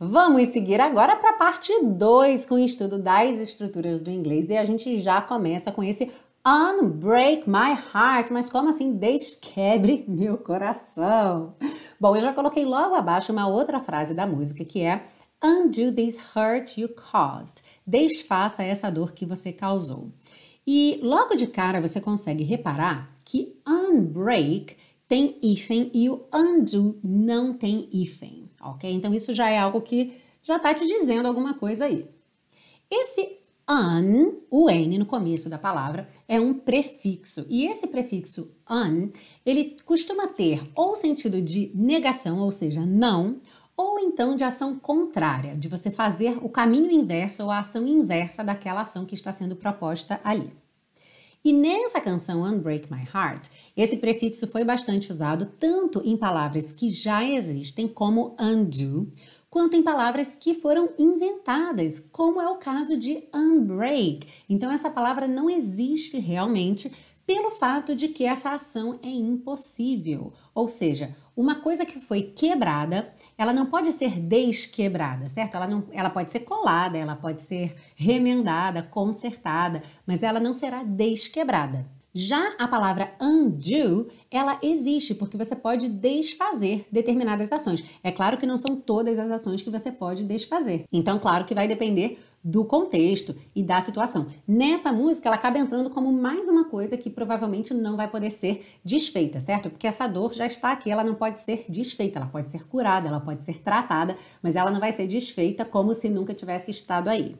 Vamos seguir agora para a parte 2 com o estudo das estruturas do inglês e a gente já começa com esse Unbreak My Heart, mas como assim? Desquebre meu coração. Bom, eu já coloquei logo abaixo uma outra frase da música que é Undo this hurt you caused. Desfaça essa dor que você causou. E logo de cara você consegue reparar que unbreak tem hífen e o undo não tem hífen, ok? Então isso já é algo que já está te dizendo alguma coisa aí. Esse an, o n no começo da palavra, é um prefixo. E esse prefixo an, ele costuma ter ou sentido de negação, ou seja, não, ou então de ação contrária, de você fazer o caminho inverso ou a ação inversa daquela ação que está sendo proposta ali. E nessa canção Unbreak My Heart, esse prefixo foi bastante usado tanto em palavras que já existem, como undo, quanto em palavras que foram inventadas, como é o caso de unbreak. Então, essa palavra não existe realmente, pelo fato de que essa ação é impossível. Ou seja, uma coisa que foi quebrada, ela não pode ser desquebrada, certo? Ela, não, ela pode ser colada, ela pode ser remendada, consertada, mas ela não será desquebrada. Já a palavra undo, ela existe porque você pode desfazer determinadas ações. É claro que não são todas as ações que você pode desfazer. Então, claro que vai depender do contexto e da situação. Nessa música, ela acaba entrando como mais uma coisa que provavelmente não vai poder ser desfeita, certo? Porque essa dor já está aqui, ela não pode ser desfeita, ela pode ser curada, ela pode ser tratada, mas ela não vai ser desfeita como se nunca tivesse estado aí.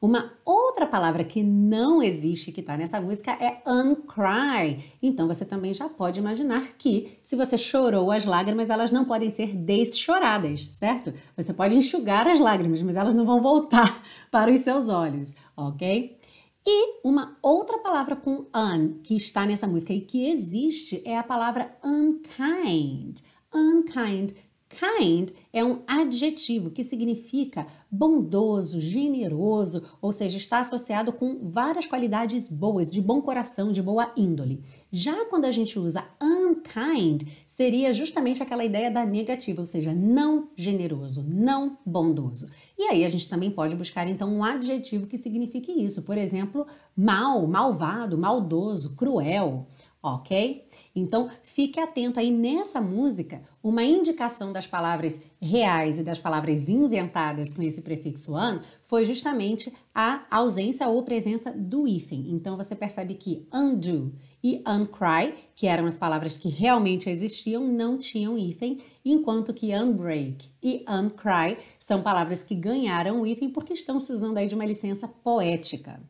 Uma outra palavra que não existe que está nessa música é uncry. Então você também já pode imaginar que se você chorou as lágrimas, elas não podem ser deschoradas, certo? Você pode enxugar as lágrimas, mas elas não vão voltar para os seus olhos, ok? E uma outra palavra com un que está nessa música e que existe é a palavra unkind. Unkind Kind é um adjetivo que significa bondoso, generoso, ou seja, está associado com várias qualidades boas, de bom coração, de boa índole. Já quando a gente usa unkind, seria justamente aquela ideia da negativa, ou seja, não generoso, não bondoso. E aí a gente também pode buscar então um adjetivo que signifique isso, por exemplo, mal, malvado, maldoso, cruel ok? Então, fique atento aí nessa música, uma indicação das palavras reais e das palavras inventadas com esse prefixo an foi justamente a ausência ou presença do hífen. Então, você percebe que undo e uncry, que eram as palavras que realmente existiam, não tinham hífen, enquanto que unbreak e uncry são palavras que ganharam o hífen porque estão se usando aí de uma licença poética.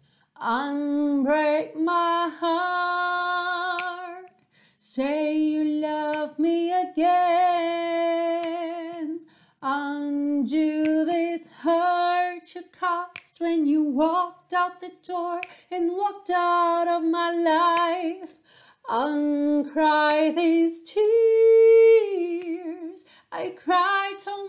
Unbreak my heart. Say you love me again. Undo this hurt you caused when you walked out the door and walked out of my life. Uncry these tears. I cried so